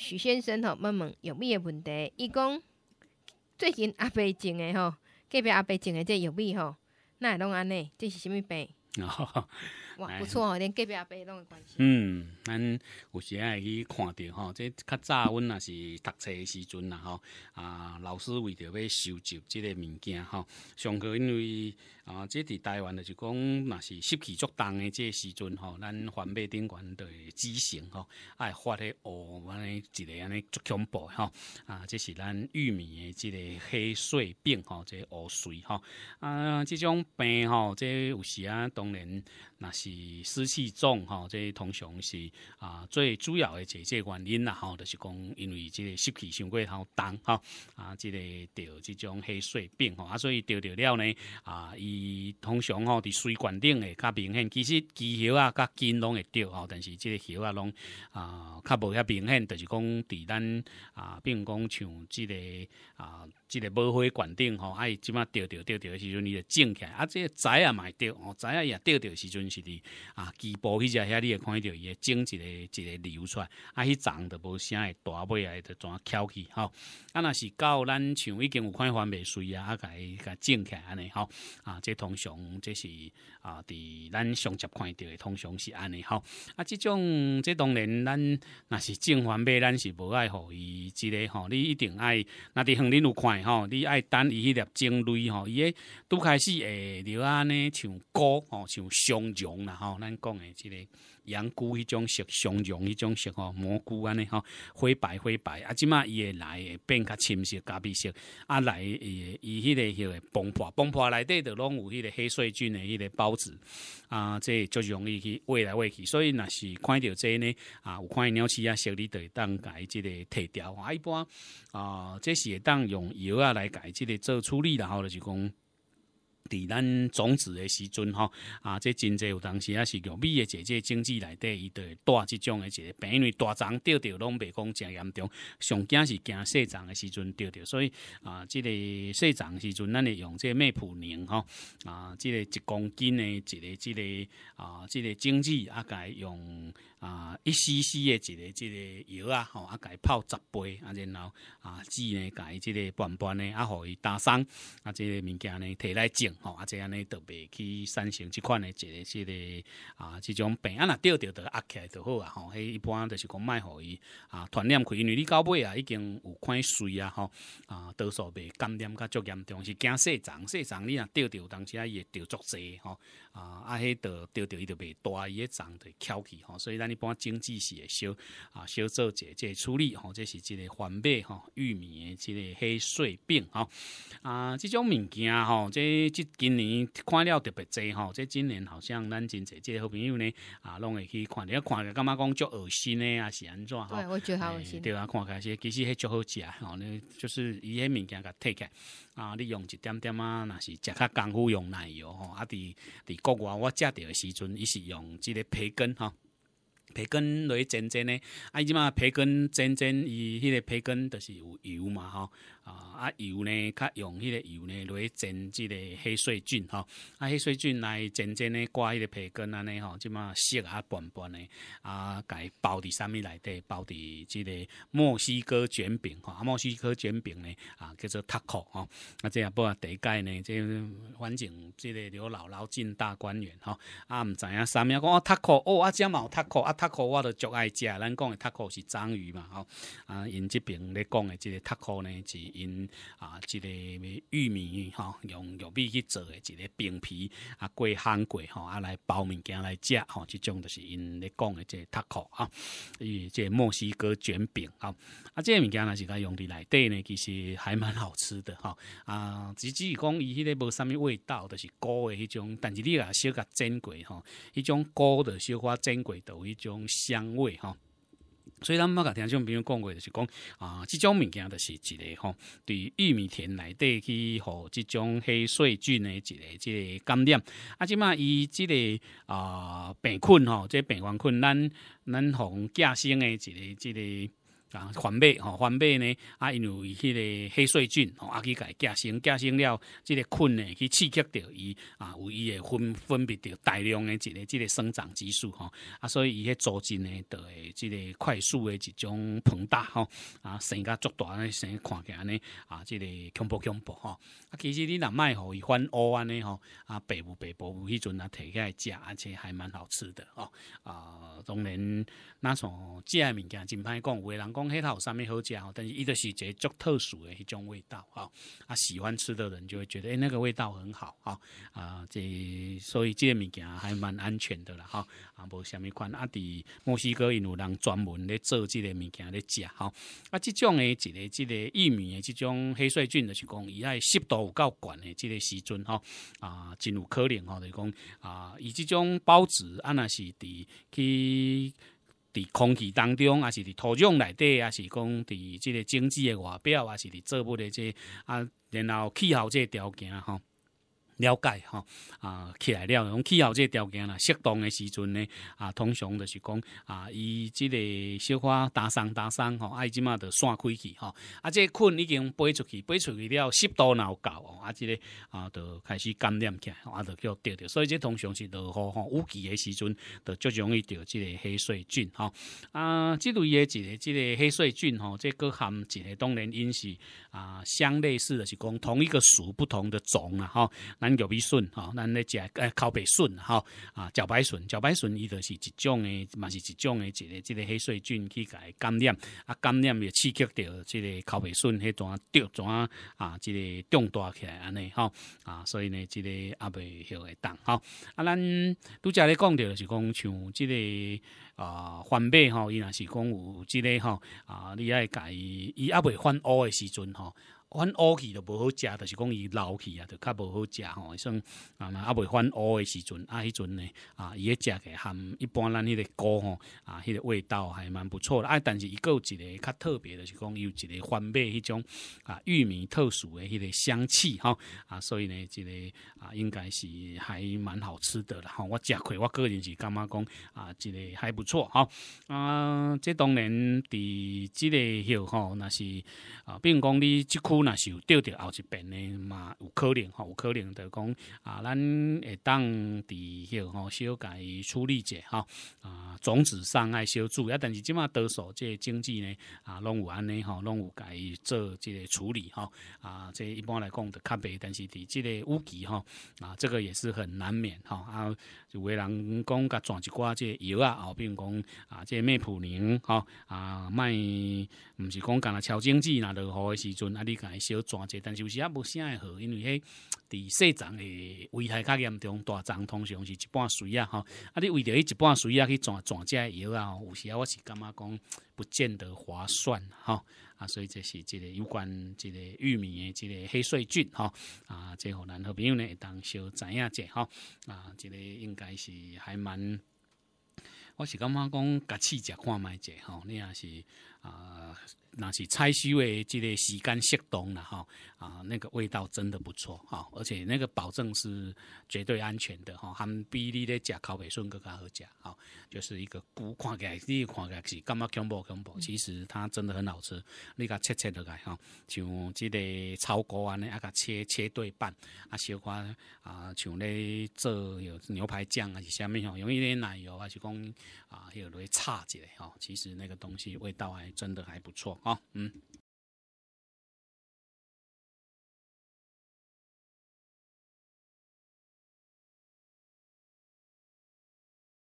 许先生吼，问问玉米的问题，伊讲最近阿伯种的吼，隔壁阿伯种的这玉米吼，那会拢安尼，这是什物病？哇，不错哦，连隔壁阿伯拢有关系。嗯，咱有时啊去看着吼，这较早阮那是读册时阵啦吼，啊，老师为着要收集即个物件吼，上课因为啊，即伫台湾的就是讲若是湿气足重的即个时阵吼，咱环保顶管会执行吼，爱发的黑，一个安尼足恐怖吼。啊，这是咱玉米的即个黑穗病吼，即黑穗吼，啊，即种病吼，即有时啊当然若是。是湿气重哈，这通常是啊最主要的一个原因啦吼，就是讲因为这个湿气相过好重吼，啊，这个着这种黑水病啊，所以着着了呢啊，伊通常吼伫水管顶诶较明显，其实叶啊较紧拢会着哦，但是这个叶啊拢啊较无遐明显，就是讲伫咱啊，比如讲像这个啊，这个无花管顶吼，哎，即马钓钓钓钓诶时阵，伊就种起来，啊，即个仔啊买钓哦，仔啊也钓钓诶时阵是伫。啊，基部迄只遐你也看到伊伊整一个一个流出来，啊，迄长的无啥会大尾啊，就专翘起吼。啊，若是到咱像已经有看花未水啊，啊，甲伊甲整起来安尼吼。啊，这通常这是啊，伫咱上接看到的通常是安尼吼。啊，即种这当然咱若是正反尾，咱是无爱好伊即个吼，你一定爱。那伫乡恁有看吼，你爱等伊迄粒种蕊吼，伊诶拄开始会流安尼像膏吼，像相容。吼，咱讲诶，即个羊菇迄种色，熊茸迄种色吼，蘑菇安尼吼，灰白灰白啊，即马伊来变较深色、咖啡色啊，来伊伊迄个迄个崩破，崩破内底都拢有迄个黑水菌诶，迄个孢子啊，即就容易去喂来喂去，所以若是看到即呢啊，有看鸟鼠啊，小粒会当改即个提掉啊，一般啊，这是当用药啊来改即个做处理，然后就是讲。伫咱种植的时阵吼，啊，这真济有当时啊是玉米的这个经济内底，伊都会带即种的一个，因为大虫钓掉拢袂讲诚严重，上惊是惊细虫的时阵钓掉，所以啊，这个细虫时阵，咱会用即个麦普宁吼，啊，这个一公斤呢，一个这个啊，这个经济啊该用。啊，一丝丝的一个一个药啊，吼，啊，改泡十杯，啊，然后啊，枝呢改即个拌拌呢，啊，互伊打散，啊，即个物件呢摕来种，吼，啊，这安尼特别去生成即款的一个这个啊，即种病啊，钓着的压起来就好啊，吼，一般就是讲卖互伊啊，团染开，因为你到尾啊，已经有快水啊，吼，啊。多数袂感染，较足严重是惊细虫，细虫你若钓钓，当时也钓足济吼啊！啊，迄钓钓伊就袂大伊个虫就翘起吼，所以咱一般经济会小啊，小做者即处理吼，这是即个环病吼，玉米即个黑穗病吼，啊，即种物件吼，即即今年看了特别济吼，即今年好像咱真戚即好朋友呢啊，拢会去看了看了，感觉讲足恶心呢啊？是安怎？对，我觉得好恶心。对啊，看开些其实迄足好食吼，呢就是伊迄。物件甲摕起，啊！你用一点点啊，若是食较功夫用奶油吼。啊！伫伫国外我食着诶时阵，伊是用即个培根吼，培根落去煎煎的。啊！即嘛培根煎煎，伊迄个培根就是有油嘛吼。啊，油呢？较用迄个油呢来煎，即个黑水菌吼，啊，黑水菌来煎煎呢，挂迄个皮根安尼吼，即嘛色啊，干干的啊，改包伫啥物内底，包伫即个墨西哥卷饼哈。啊，墨西哥卷饼呢啊，叫做塔库吼，啊，即也不啊第届呢，即反正即个刘姥姥进大观园吼，啊，唔知影啥物啊讲哦塔库哦啊，即嘛塔库，啊塔库我都足爱食。咱讲的塔库是章鱼嘛。吼，啊，因这边咧讲的即个塔库呢是。因啊，一个玉米哈，用玉米去做的一个饼皮啊，过烘过吼，啊来包物件来吃哈，这种就是因咧讲的个塔可伊即个墨西哥卷饼吼、啊，啊，个物件若是它用伫内底呢，其实还蛮好吃的哈啊，只是讲伊迄个无啥物味道，就是糕的迄种，但是你啦小较珍贵吼，迄种糕的小花珍贵有迄种香味哈。所以咱马甲听众朋友讲过，就是讲啊，即种物件就是一个吼，对玉米田内底去互即种黑细菌诶一个一个感染。啊，即嘛伊即个啊病菌吼，这病原菌咱咱互寄生的，一个一个。啊，翻吼，哈，翻倍呢啊，因为迄个黑水菌吼，啊，去伊寄生寄生了，即个菌呢去刺激着伊啊，有伊会分分泌着大量的一个即个生长激素吼。啊，所以伊迄组织呢，就会即个快速的一种膨大吼。啊，生甲足大呢，生看起安尼啊，即个恐怖恐怖吼。啊，其实你若卖互伊翻乌安尼吼啊，白布白有迄阵啊摕起来食，而且还蛮好吃的哦啊，当然那种即个物件，真歹讲，有的人讲。讲黑头上面好食哦，但是伊个是个足特殊的一种味道哈，啊喜欢吃的人就会觉得，诶，那个味道很好啊啊，这所以这物件还蛮安全的啦哈，啊无虾米款，啊，伫墨西哥因有人专门咧做即个物件咧食哈，啊即种诶一个即个玉米诶，这种黑穗菌就是讲伊爱湿度有够悬的即个时阵哈，啊真有可能吼，就是讲啊以这种包子啊那是伫去。伫空气当中，还是伫土壤内底，还是讲伫即个种子诶外表，还是伫作物的即啊，然后气候即个条件吼。了解吼啊，起来了，讲气候这条件啦，适当的时阵呢，啊，通常就是讲啊，伊这个小可打伤打伤吼，伊即嘛就散开去吼，啊，这菌已经飞出去，飞出去了，湿度够高，啊，这个啊，就开始感染起，来，啊，就叫掉掉，所以这通常是落雨吼，无菌的时阵，就较容易掉这个黑水菌吼，啊，这类的这个这个黑水菌吼，这各含一个，当然因是啊，相类似的是讲同一个属不同的种啦吼。玉米笋吼，咱咧食诶烤白笋吼，啊，叫白笋，叫白笋伊就是一种诶，嘛是一种诶，一个即个黑细菌去甲伊感染，啊感染也刺激着即个烤白笋迄啊，竹笋啊，即个长大起来安尼吼啊，所以呢即个也袂晓诶冻吼，啊，咱拄则咧讲着是讲像即个啊番白吼，伊若是讲有即个吼啊，你爱甲伊伊也袂翻乌诶时阵吼。番乌去就无好食，就是讲伊老去啊，就较无好食吼。算啊，嘛，阿未番乌的时阵，啊迄阵呢，啊，伊诶食起含一般咱迄个菇吼，啊，迄个味道还蛮不错啦。啊，但是伊个有一个较特别就是讲，伊有一个番味迄种啊，玉米特殊的迄个香气吼。啊，所以呢，即个啊，应该是还蛮好吃的啦。吼，我食过，我个人是感觉讲啊，即个还不错吼。啊，即当然伫即个后吼，若是啊，比如讲你即区。若是有钓着后一遍呢嘛，有可能吼，有可能的讲啊，咱会当伫个吼小改处理者吼啊，种子上爱小助，啊，但是即马多数即个经济呢啊，拢有安尼吼，拢有改做即个处理吼啊，即一般来讲的较白，但是伫即个乌鸡吼啊，这个也是很难免吼啊，有为人讲甲转一寡即个油啊，后边讲啊，即个麦普宁吼啊卖毋是讲干啊超经济若落雨的时阵啊你。来小转者，但是有时也无啥会好，因为迄伫细长诶危害较严重，大长通常是一半水啊，吼。啊，你为着迄一半水啊去转转接药啊，有时我是感觉讲不见得划算，吼。啊，所以这是一个有关一个玉米诶，一个黑穗菌，吼。啊，这互咱好朋友呢，会当小知影者，吼。啊，这个应该是还蛮，我是感觉讲，甲试食看觅者，吼，你也是。啊，那是拆修的即个时间适当了哈啊，那个味道真的不错哈，而且那个保证是绝对安全的哈，们比你咧食烤尾笋更加好食哈，就是一个骨看起来，你看是干嘛感觉恐怖，恐怖，其实它真的很好吃，你甲切切落来哈，像即个炒菇安尼啊，甲切切对半，啊小可啊像咧做牛排酱啊是虾米吼，用一点奶油啊是讲啊，迄落来叉一下吼，其实那个东西味道还。真的还不错啊，嗯。